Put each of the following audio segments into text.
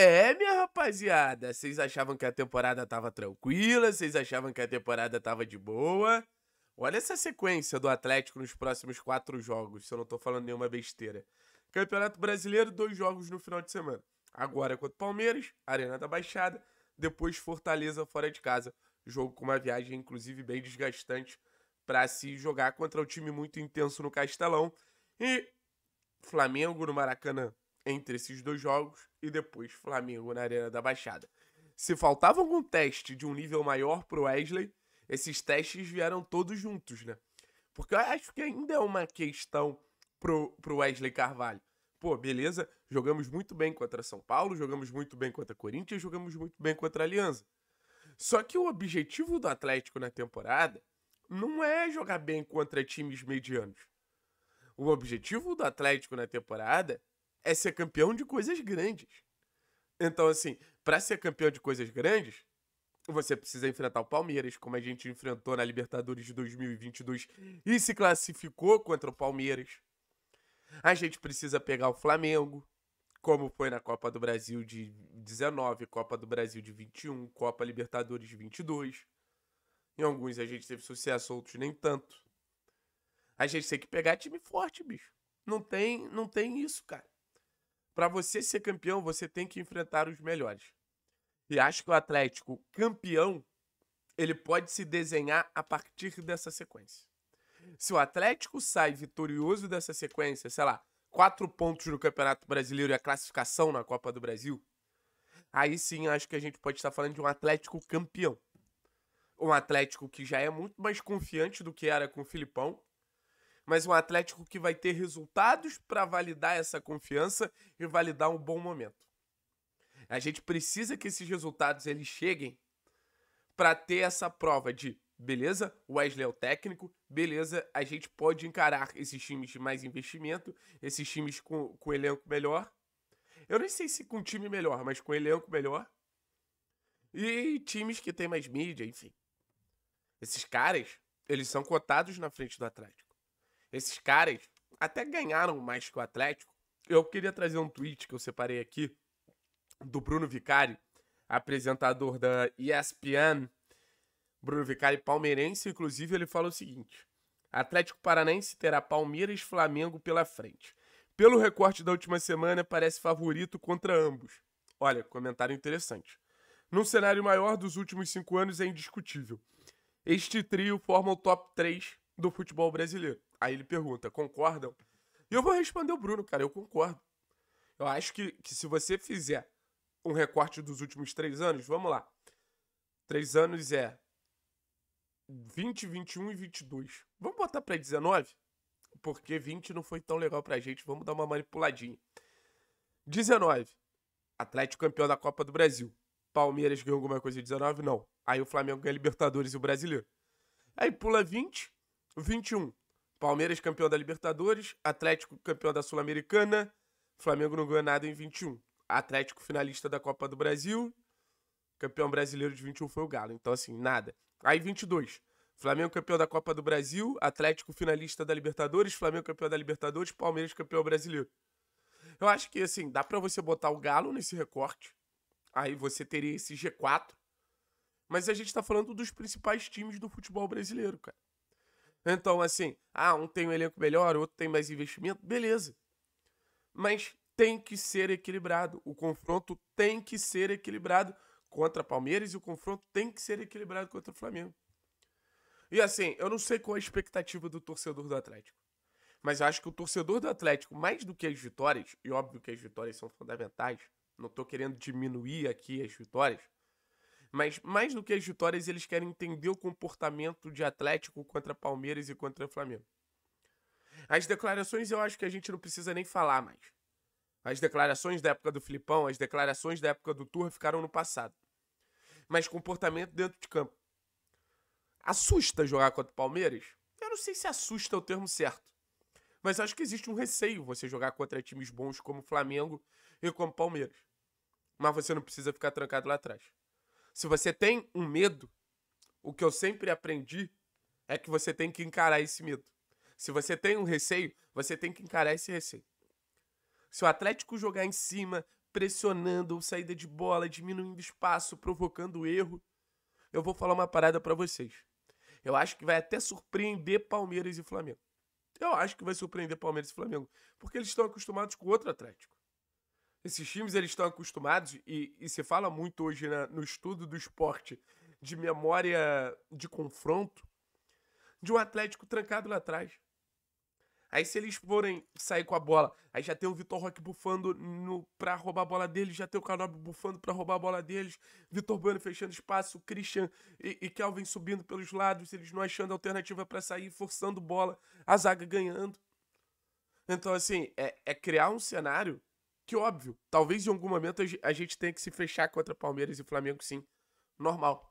É, minha rapaziada, vocês achavam que a temporada tava tranquila, vocês achavam que a temporada tava de boa. Olha essa sequência do Atlético nos próximos quatro jogos, se eu não tô falando nenhuma besteira. Campeonato Brasileiro, dois jogos no final de semana. Agora contra o Palmeiras, Arena da Baixada, depois Fortaleza fora de casa. Jogo com uma viagem, inclusive, bem desgastante para se jogar contra um time muito intenso no Castelão. E Flamengo no Maracanã entre esses dois jogos e depois Flamengo na Arena da Baixada. Se faltava algum teste de um nível maior para o Wesley, esses testes vieram todos juntos, né? Porque eu acho que ainda é uma questão para o Wesley Carvalho. Pô, beleza, jogamos muito bem contra São Paulo, jogamos muito bem contra Corinthians, jogamos muito bem contra Aliança. Só que o objetivo do Atlético na temporada não é jogar bem contra times medianos. O objetivo do Atlético na temporada é ser campeão de coisas grandes. Então, assim, para ser campeão de coisas grandes, você precisa enfrentar o Palmeiras, como a gente enfrentou na Libertadores de 2022 e se classificou contra o Palmeiras. A gente precisa pegar o Flamengo, como foi na Copa do Brasil de 19, Copa do Brasil de 21, Copa Libertadores de 22. Em alguns a gente teve sucesso, outros nem tanto. A gente tem que pegar time forte, bicho. Não tem, não tem isso, cara. Para você ser campeão, você tem que enfrentar os melhores. E acho que o Atlético campeão, ele pode se desenhar a partir dessa sequência. Se o Atlético sai vitorioso dessa sequência, sei lá, quatro pontos no Campeonato Brasileiro e a classificação na Copa do Brasil, aí sim acho que a gente pode estar falando de um Atlético campeão. Um Atlético que já é muito mais confiante do que era com o Filipão, mas um Atlético que vai ter resultados para validar essa confiança e validar um bom momento. A gente precisa que esses resultados eles cheguem para ter essa prova de beleza, o Wesley é o técnico, beleza, a gente pode encarar esses times de mais investimento, esses times com, com elenco melhor. Eu nem sei se com time melhor, mas com elenco melhor. E times que tem mais mídia, enfim. Esses caras, eles são cotados na frente do Atlético. Esses caras até ganharam mais que o Atlético. Eu queria trazer um tweet que eu separei aqui do Bruno Vicari, apresentador da ESPN. Bruno Vicari palmeirense, inclusive, ele fala o seguinte: Atlético Paranaense terá Palmeiras e Flamengo pela frente. Pelo recorte da última semana, parece favorito contra ambos. Olha, comentário interessante. Num cenário maior dos últimos cinco anos, é indiscutível. Este trio forma o top 3 do futebol brasileiro. Aí ele pergunta: concordam? E eu vou responder o Bruno, cara, eu concordo. Eu acho que, que se você fizer um recorte dos últimos três anos, vamos lá. Três anos é 20, 21 e 22. Vamos botar para 19? Porque 20 não foi tão legal pra gente, vamos dar uma manipuladinha. 19. Atlético campeão da Copa do Brasil. Palmeiras ganhou alguma coisa em 19? Não. Aí o Flamengo ganha Libertadores e o Brasileiro. Aí pula 20, 21. Palmeiras campeão da Libertadores, Atlético campeão da Sul-Americana, Flamengo não ganhou nada em 21. Atlético finalista da Copa do Brasil, campeão brasileiro de 21 foi o Galo, então assim, nada. Aí 22, Flamengo campeão da Copa do Brasil, Atlético finalista da Libertadores, Flamengo campeão da Libertadores, Palmeiras campeão brasileiro. Eu acho que assim, dá para você botar o Galo nesse recorte. Aí você teria esse G4. Mas a gente tá falando dos principais times do futebol brasileiro, cara. Então, assim, ah, um tem um elenco melhor, outro tem mais investimento, beleza. Mas tem que ser equilibrado. O confronto tem que ser equilibrado contra Palmeiras e o confronto tem que ser equilibrado contra o Flamengo. E assim, eu não sei qual a expectativa do torcedor do Atlético. Mas eu acho que o torcedor do Atlético, mais do que as vitórias, e óbvio que as vitórias são fundamentais, não estou querendo diminuir aqui as vitórias, mas mais do que as vitórias, eles querem entender o comportamento de Atlético contra Palmeiras e contra Flamengo. As declarações eu acho que a gente não precisa nem falar mais. As declarações da época do Filipão, as declarações da época do Tour ficaram no passado. Mas comportamento dentro de campo. Assusta jogar contra o Palmeiras? Eu não sei se assusta é o termo certo. Mas acho que existe um receio você jogar contra times bons como Flamengo e como Palmeiras. Mas você não precisa ficar trancado lá atrás. Se você tem um medo, o que eu sempre aprendi é que você tem que encarar esse medo. Se você tem um receio, você tem que encarar esse receio. Se o Atlético jogar em cima, pressionando ou saída de bola, diminuindo espaço, provocando erro, eu vou falar uma parada para vocês. Eu acho que vai até surpreender Palmeiras e Flamengo. Eu acho que vai surpreender Palmeiras e Flamengo, porque eles estão acostumados com outro Atlético. Esses times eles estão acostumados, e, e se fala muito hoje no estudo do esporte de memória de confronto, de um Atlético trancado lá atrás. Aí se eles forem sair com a bola, aí já tem o Vitor Roque bufando no, pra roubar a bola deles, já tem o Canobi bufando pra roubar a bola deles, Vitor Bueno fechando espaço, Christian e, e Kelvin subindo pelos lados, eles não achando alternativa para sair, forçando bola, a zaga ganhando. Então, assim, é, é criar um cenário que óbvio, talvez em algum momento a gente tenha que se fechar contra Palmeiras e Flamengo, sim. Normal.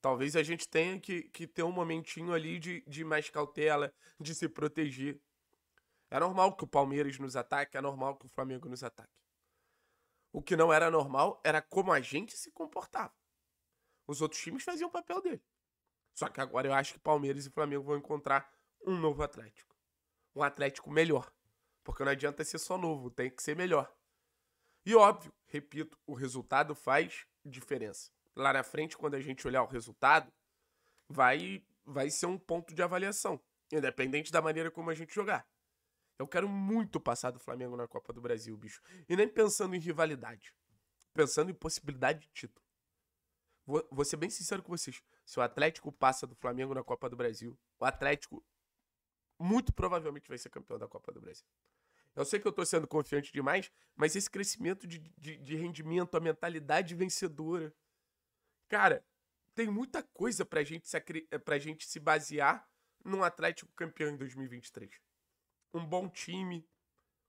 Talvez a gente tenha que, que ter um momentinho ali de, de mais cautela, de se proteger. É normal que o Palmeiras nos ataque, é normal que o Flamengo nos ataque. O que não era normal era como a gente se comportava. Os outros times faziam o papel dele. Só que agora eu acho que Palmeiras e Flamengo vão encontrar um novo Atlético. Um Atlético melhor. Porque não adianta ser só novo, tem que ser melhor. E óbvio, repito, o resultado faz diferença. Lá na frente, quando a gente olhar o resultado, vai vai ser um ponto de avaliação, independente da maneira como a gente jogar. Eu quero muito passar do Flamengo na Copa do Brasil, bicho. E nem pensando em rivalidade, pensando em possibilidade de título. Vou, vou ser bem sincero com vocês. Se o Atlético passa do Flamengo na Copa do Brasil, o Atlético muito provavelmente vai ser campeão da Copa do Brasil. Eu sei que eu estou sendo confiante demais, mas esse crescimento de, de, de rendimento, a mentalidade vencedora. Cara, tem muita coisa pra gente se, eh, pra gente se basear num Atlético campeão em 2023. Um bom time.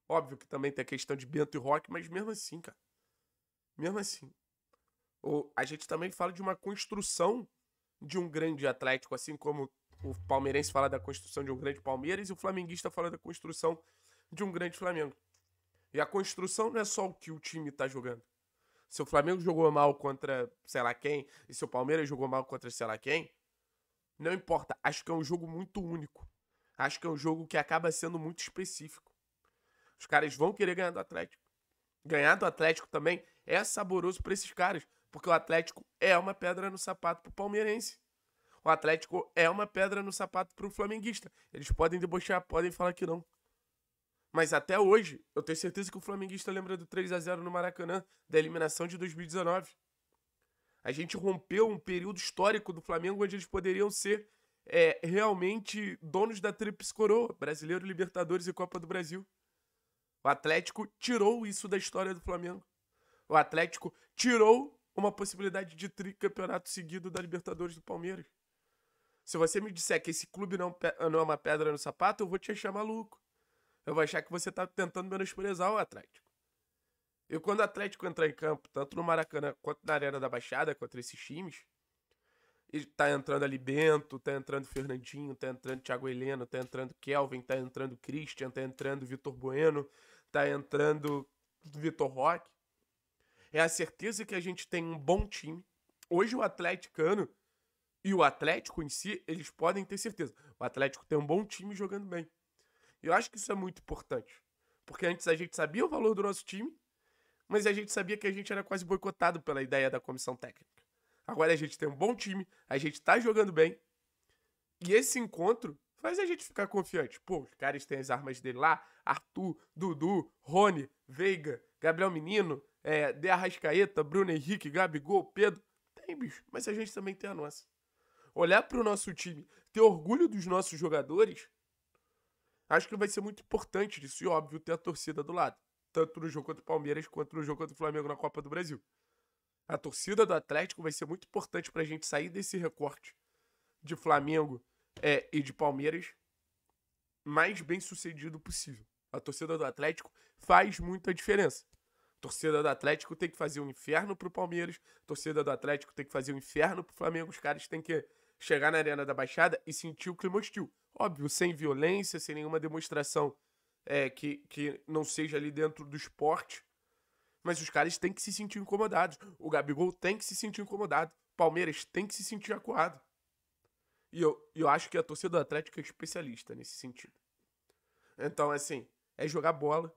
Óbvio que também tem a questão de Bento e Rock, mas mesmo assim, cara. Mesmo assim. Ou a gente também fala de uma construção de um grande Atlético, assim como o palmeirense fala da construção de um grande Palmeiras e o flamenguista fala da construção de um grande Flamengo. E a construção não é só o que o time está jogando. Se o Flamengo jogou mal contra sei lá quem, e se o Palmeiras jogou mal contra sei lá quem, não importa. Acho que é um jogo muito único. Acho que é um jogo que acaba sendo muito específico. Os caras vão querer ganhar do Atlético. Ganhar do Atlético também é saboroso para esses caras, porque o Atlético é uma pedra no sapato pro palmeirense. O Atlético é uma pedra no sapato pro flamenguista. Eles podem debochar, podem falar que não. Mas até hoje, eu tenho certeza que o flamenguista lembra do 3 a 0 no Maracanã, da eliminação de 2019. A gente rompeu um período histórico do Flamengo onde eles poderiam ser é, realmente donos da tríplice coroa, Brasileiro, Libertadores e Copa do Brasil. O Atlético tirou isso da história do Flamengo. O Atlético tirou uma possibilidade de tricampeonato seguido da Libertadores do Palmeiras. Se você me disser que esse clube não, não é uma pedra no sapato, eu vou te achar maluco. Eu vou achar que você tá tentando menosprezar o Atlético. E quando o Atlético entrar em campo, tanto no Maracanã quanto na Arena da Baixada, contra esses times, e tá entrando ali Bento, tá entrando Fernandinho, tá entrando Thiago Heleno, tá entrando Kelvin, tá entrando Christian, tá entrando Vitor Bueno, tá entrando Vitor Roque. É a certeza que a gente tem um bom time. Hoje o atleticano e o Atlético em si, eles podem ter certeza. O Atlético tem um bom time jogando bem. Eu acho que isso é muito importante. Porque antes a gente sabia o valor do nosso time, mas a gente sabia que a gente era quase boicotado pela ideia da comissão técnica. Agora a gente tem um bom time, a gente tá jogando bem. E esse encontro faz a gente ficar confiante. Pô, os caras têm as armas dele lá: Arthur, Dudu, Rony, Veiga, Gabriel Menino, é, De Arrascaeta, Bruno Henrique, Gabigol, Pedro. Tem, bicho, mas a gente também tem a nossa. Olhar para o nosso time, ter orgulho dos nossos jogadores, Acho que vai ser muito importante isso, e óbvio, ter a torcida do lado. Tanto no jogo contra o Palmeiras quanto no jogo contra o Flamengo na Copa do Brasil. A torcida do Atlético vai ser muito importante para a gente sair desse recorte de Flamengo é, e de Palmeiras mais bem sucedido possível. A torcida do Atlético faz muita diferença. torcida do Atlético tem que fazer um inferno pro Palmeiras, torcida do Atlético tem que fazer um inferno pro Flamengo. Os caras têm que chegar na Arena da Baixada e sentir o clima hostil. Óbvio, sem violência, sem nenhuma demonstração é, que, que não seja ali dentro do esporte. Mas os caras têm que se sentir incomodados. O Gabigol tem que se sentir incomodado. Palmeiras tem que se sentir acuado. E eu, eu acho que a torcida do Atlético é especialista nesse sentido. Então, assim, é jogar bola,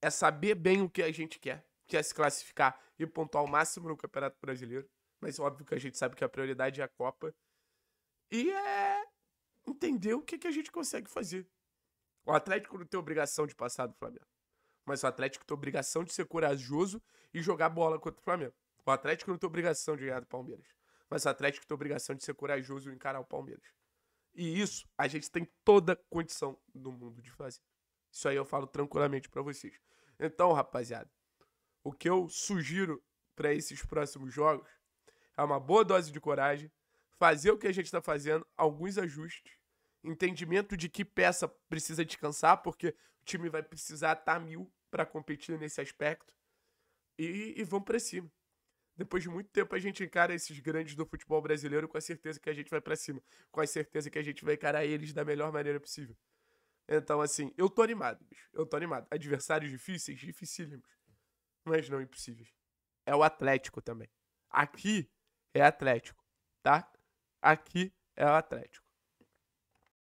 é saber bem o que a gente quer, que é se classificar e pontuar o máximo no Campeonato Brasileiro. Mas óbvio que a gente sabe que a prioridade é a Copa. E é entender o que, que a gente consegue fazer. O Atlético não tem obrigação de passar do Flamengo. Mas o Atlético tem obrigação de ser corajoso e jogar bola contra o Flamengo. O Atlético não tem obrigação de ganhar do Palmeiras. Mas o Atlético tem obrigação de ser corajoso e encarar o Palmeiras. E isso a gente tem toda condição no mundo de fazer. Isso aí eu falo tranquilamente para vocês. Então, rapaziada, o que eu sugiro para esses próximos jogos é uma boa dose de coragem, fazer o que a gente está fazendo, alguns ajustes, entendimento de que peça precisa descansar, porque o time vai precisar estar tá mil para competir nesse aspecto, e, e vamos para cima. Depois de muito tempo a gente encara esses grandes do futebol brasileiro com a certeza que a gente vai para cima, com a certeza que a gente vai encarar eles da melhor maneira possível. Então, assim, eu tô animado, bicho. Eu tô animado. Adversários difíceis, dificílimos. Mas não impossíveis. É o Atlético também. Aqui é Atlético, tá? aqui é o Atlético.